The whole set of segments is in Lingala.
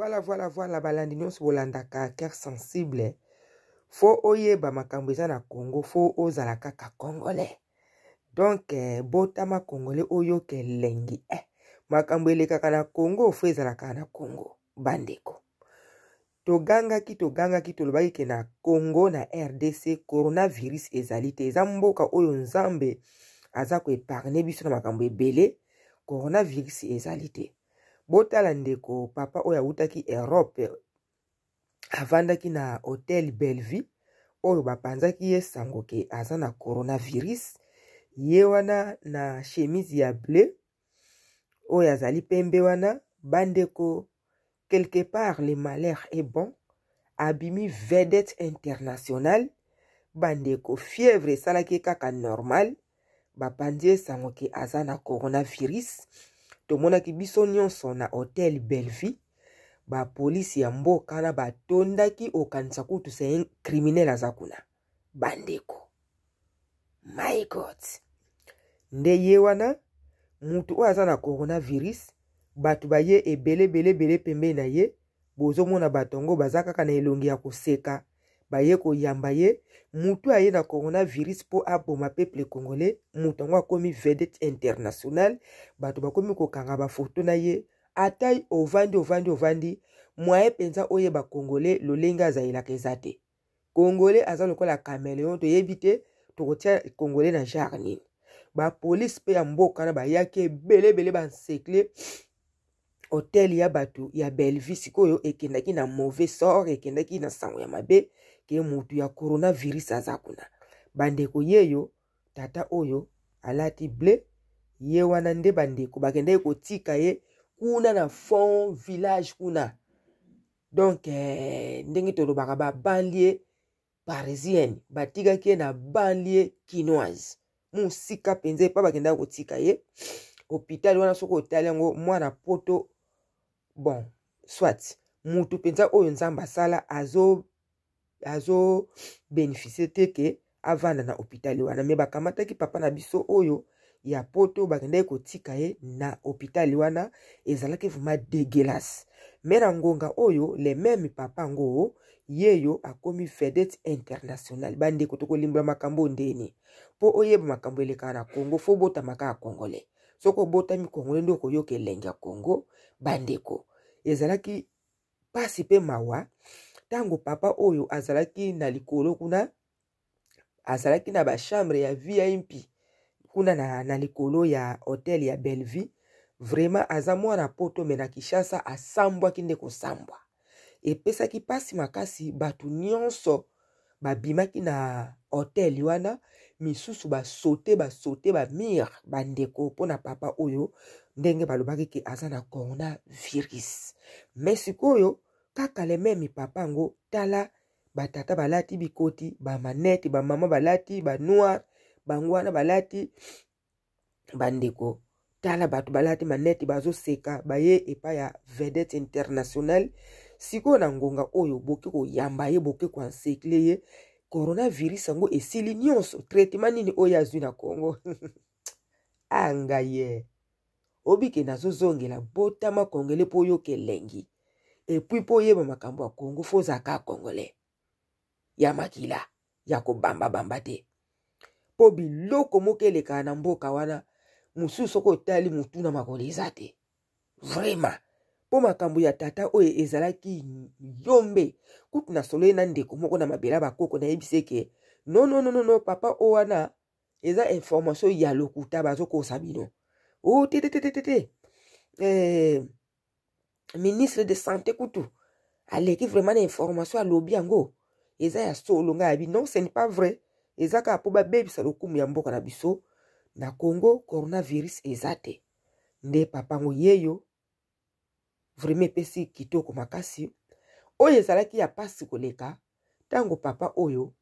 voilà voilà voilà balandi nyonso bolandaka cœur sensible fo oyeba makambo eza na congo fo ozala kaka congolais donk eh, botama congolais oyoka elengi eh. makambo elekaka na congo fo ezalaka na congo bandeko togangaki togangaki tolobaki ke na congo na rdc coronavirus ezali te eza mboka oyo nzambe aza koepargne biso na makambo ebele coronavirus ezali te botala ndeko papa oyo awutaki erope avandaki na hotel bellevue oyo bapanzaki ye sango ke aza na coronavirus ye wana na chemise ya bleu oyo azali pembe wana bandeko quelque part le malheur est bon abimi vedette internationale bandeko fièvre esalaki kaka normal bapanzi ye sango ke aza na coronavirus tomonaki biso nyonso na hotel bellevue bapolisi ya mboka wana batondaki okanisa kutu se criminel aza kuna bandeko my god nde ye wana mutu oyo aza na coronavirus bato baye ebelebelebele pembeni na ye bozomona bato yango baza kaka na elongi ya koseka baye koyamba ye motu aye na coronavirus mpo aboma peuple congolais moto yango akómi vedette internationale bato bakómi kokanga bafoto na ye ata ovandi ovandi ovandi mwaye mpenza oyeba congolais lolenge azalelaka eza te congolais aza lokola caméléon toyebi te tokotia congolais na genre nini bapolisi mpe ya mboka na bayaki ebelebele bansekle hotel ya bato ya belvi sikoyo ekendaki na mauvais sort ekendaki na sango ya mabe ke motu ya coronavirus aza kuna bandeko yeyo tata oyo alati ble ye wana nde bandeko bakendaki kotika ye kuna na fond village kuna donk eh, ndenge tolobaka babanlie parisienne batikaki ye na banlie kinoise mosika mpenza epa bakendaki kotika ye hôpital wana soki otali yango mwana poto bon swat motu mpenza oyo nzambe asala azo azobenefise te ke avanda na hôpitale wana me bakamataki papa na biso oyo ya poto bakendaki kotika ye na hôpitale wana ezalaki vrema degelase me na ngonga oyo le meme papa yango yeyo akomi vedete international bandeko tokolimbola makambo ndeni mpo oyeba makambo elekaka na kongo fo obotama kaka congolais soki obotami congolais nde okoyoka elenge ya kongo bandeko ezalaki mpasi mpe mawa ntango papa oyo azalaki na likolo kuna azalaki na bachambre ya vip kuna na, na likolo ya hotel ya belleville vraiment aza mwana poto me na kinshasa asambwaki nde kosambwa epesaki mpasi makasi bato nyonso babimaki na hotel wana misusu basote basote bamire bandeko mpona papa oyo ndenge balobaki ke aza na coronavirus me sikoyo kaka le meme papa yango tala batata balati bikoti bamanete bamama balati banoire bango wana balati bandeko tala bato balati manete bazoseka baye epai ya vedete internationale sikoyo na ngonga oyo boke koyamba ye boke koensekle ye coronavirus yango esili nyonso traitement nini oyo azwi na congo anga ye obike nazozongela botama kongele mpo oyoka elengi epui mpo oyeba makambo ya kongo fozalaka congolais ya makila ya kobambabamba te mpo biloko moko elekaka na mboka wana mosusu soko otali motu na makolo eza te vraimen mpo makambo ya tata oyo ezalaki yombe kutu na solo ye na ndeko moko na mabela bakoko nayebisi eke nonononono no, papa o wana eza information ya lokuta bazokosa bino o oh, tetetetete eh, ministre de santé kutu aleki vraiment na information alobi yango eza ya solo ngai abi non ce n'est pas vrai eza kaka mpo babebisa lokumu ya mboka na biso na congo coronavirus eza te nde papango yeyo vraiment epesi kitoko makasi oyo ezalaki ya mpasi koleka ntango papa oyo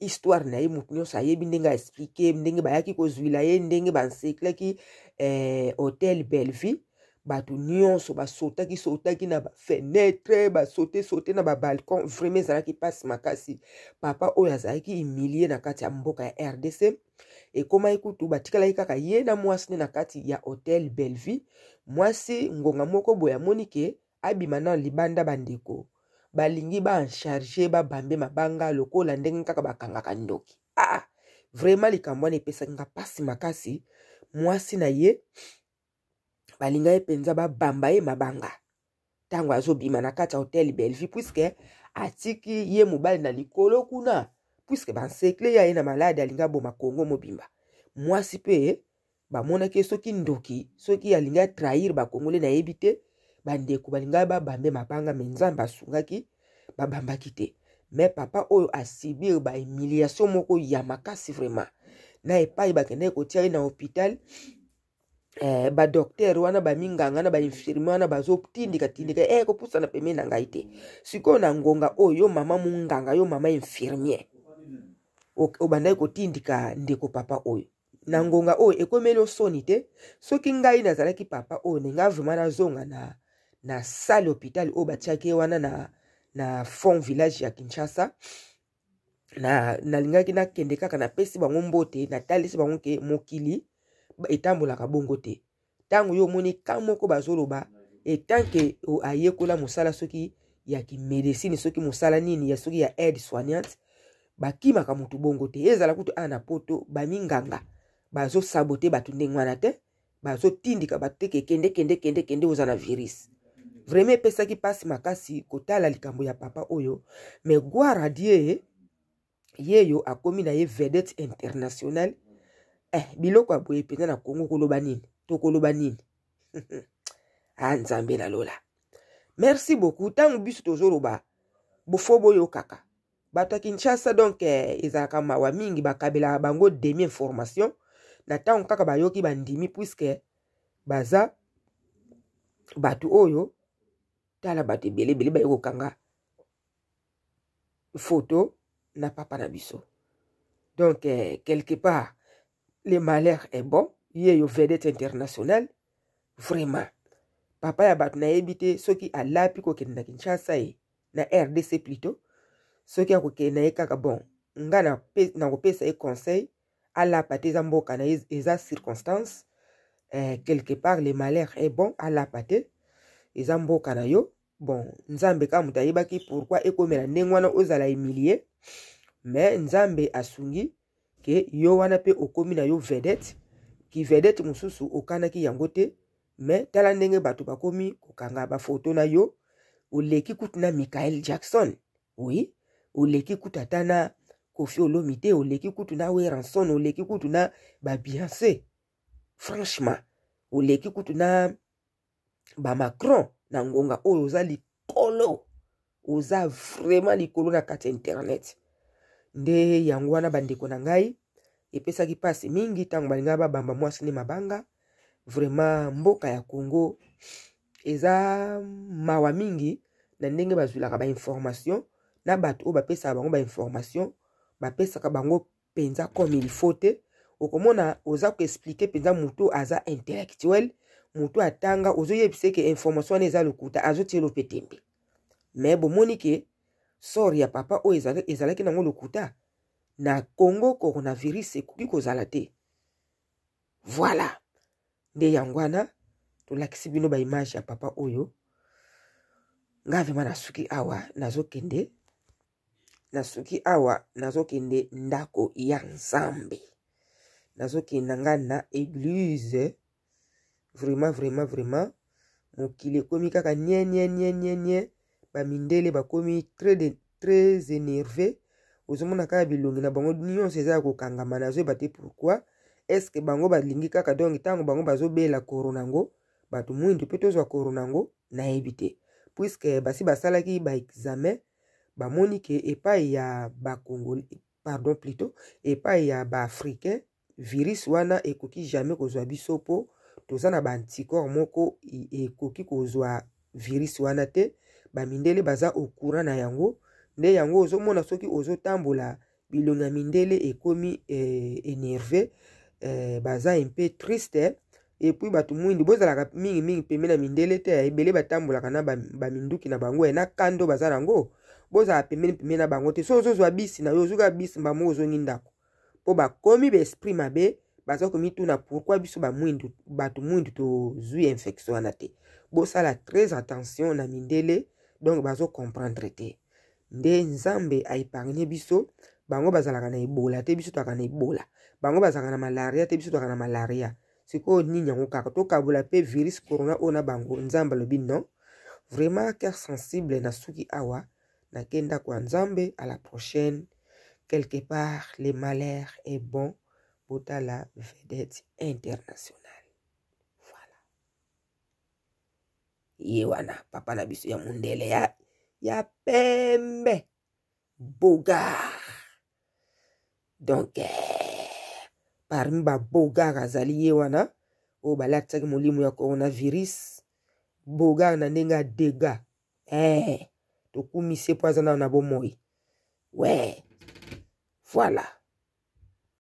histoire na ye motu nyonso ayebi ndenge aexplike ndenge bayaki kozwila ye ndenge banseklaki eh, hotel belleville bato nyonso basotaki sotaki na bafenetre basote sote na babalcon vraiment ezalaki mpasi makasi papa oyo azalaki humilie na kati ya mboka ya rdc ekomaki kutu batikalaki kaka ye na mwasi nde na kati ya hotel bellevue mwasi ngonga moko boye amoni ke abima na libanda bandeko balingi baancharge babambe mabanga lokola ndenge kaka bakangaka ndoki ah, vraiment likambo wana epesaki nga mpasi makasi mwasi na ye balinga ye mpenza babamba ye mabanga ntango azobima na kati ya hotel bellevue puiske atiki ye mobali na likolo kuna puiske bansekle ye aye na malade alinga aboma kongo mobimba mwasi mpe bamonaki soki ndoki soki alingi atrahir bakongole nayebi te bandeko balinga babambe mabanga me nzambe asungaki babambaki te me papa oyo asibir bahumiliation moko ya makasi vraiment na epai bakendaki kotiaki na hôpital eh, badoktere wana baminganga na bainfirme wana bazotindikatindika e eh, kopusana pembeni na ngai te sikoyo na ngonga oyo oh, yo mama monganga yo mama infirmier obandaki kotindika ndeko papa oyo na ngonga oyo ekomeli osoni te soki ngai nazalaki papa oyo ninga vraimen nazonga na, na sale hôpital oyo batiaki wana na, na fond village ya kinshasa nalingaki na nakende kaka napesi bango mbote natalisi bango ke mokili etambolaka bongo te ntango yo omoni ka moko bazoloba etanke ayekola mosala soki ya kimedecine soki mosala nini ya soki ya aide soignante bakimaka motu bongo te ezala kutu aa na poto baminganga bazosabote bato ndenge wana te bazotindika bato teke kende kende kende kende oza na virus vraimen epesaki mpasi makasi kotala likambo ya papa oyo me gwara die yeyo akomi na ye vedete internationale eh biloko ya boye mpenza na kongo koloba nini tokoloba nini a ah, nzambe nalola merci beaucoup ntango biso tozoloba bofo boyokaka bato ya kinshasa donk eh, ezalaka mawa mingi bakabelaka bango demi information na ntango kaka bayoki bandimi puiske baza bato oyo tala bato ebelebele baye kokanga foto na papa na biso donc eh, quelque part le malheur est bon ye yo vedette international vraiment papa ya bato nayebi te soki alapi kokende na kinshasa ye na rdc plutôt soki akokende na ye kaka bon nga na kopesa ye conseil alapa te eza mboka na ye eza circonstance eh, quelque part le malheur est bon alapa te eza mboka na yo bon nzambe kaka moto ayebaki pourkui ekomela ndenge wana ozala humilie me nzambe asungi ke yo wana mpe okómi na yo vedete ki vedete mosusu okanaki yango te me tala ndenge bato bakómi kokanga bafoto na yo oleki kutu na michael jackson oui oleki kutu ata na kofi olomi te oleki kutu na weranson oleki kutu na babiance franchement oleki kutu na bamacron na ngonga oyo oza likolo oza vraiment likolo na kati ya internet nde yango wana bandeko na ngai epesaki mpasi mingi ntango balingaka babamba mwasi nde mabanga vraimen mboka ya congo eza mawa mingi na ndenge bazwilaka bainformation na bato oyo bapesaka bango bainformation bapesaka bango mpenza comme il faut te okomona oza koexplike mpenza motu aza intellectuel motu atanga ozoyebisa eke information wana eza lokuta azotiela opetembe me bomoni ke sor ya papa oyo ezalaki nango lokuta na congo coronavirus ekoki kozala te voila nde yango wana tolakisi bino baimage ya papa oyo nga vrema nasuki awa nazokende nasuki awa nazokende ndako ya nzambe nazokenda nga na eglize vraiment vraiment vraiment mokili ekomi kaka nie nie nie nie nie bamindele bakomi tres énervé ozomona kaka bilongi na bango nyonso eza ya kokangama nazoyeba te pourkui estce bango balingi kaka donk ntango bango bazobela koro nango bato mwindu mpe tozwa koro nango nayebi te puiske basi basalaki baexamen bamoni ke epai ya bakongo pardon plutôt epai ya baafricain virus wana ekoki jamais kozwa biso mpo toza na baanticorps moko ekoki kozwa virus wana te bamindele baza okura na yango nde yango ozomona soki ozotambola bilongo ya mindele ekomi eh, enerve eh, baza mpe triste epui eh. bato mwindi bozalaka mingimingi pembe na mindele te ebele batambolaka na baminduki na bango eh, na kando baza nango bozala pembeni pembeni na bango te so ozozwa bisi na yo ozoka bisi bamo ozongi ndako mpo bakomi baesprit mabe baza komituna pourkui biso bato mwindu tozwi infection wana te bosala très attention na mindele donc bazokomprendre te nde nzambe aepargne biso bango bazalaka na ebola te biso toaka na ebola bango bazalaka na malaria te biso toaka na malaria sikoyo nini yango kaka tokabola mpe virus corona oyo na bango nzambe alobi non vraiment cœur sensible nasuki awa nake ndako ya nzambe à la prochaine quelque part le malheur est bon botala vedette internationale ye wana papa na biso ya mondele ya, ya pembe bogar donk eh, parmi babogar azali ye wana oyo balatisaki molimo ya coronavirus bogar na ndenge adega eh, tokumisi mpo aza nao na bomoi we voilà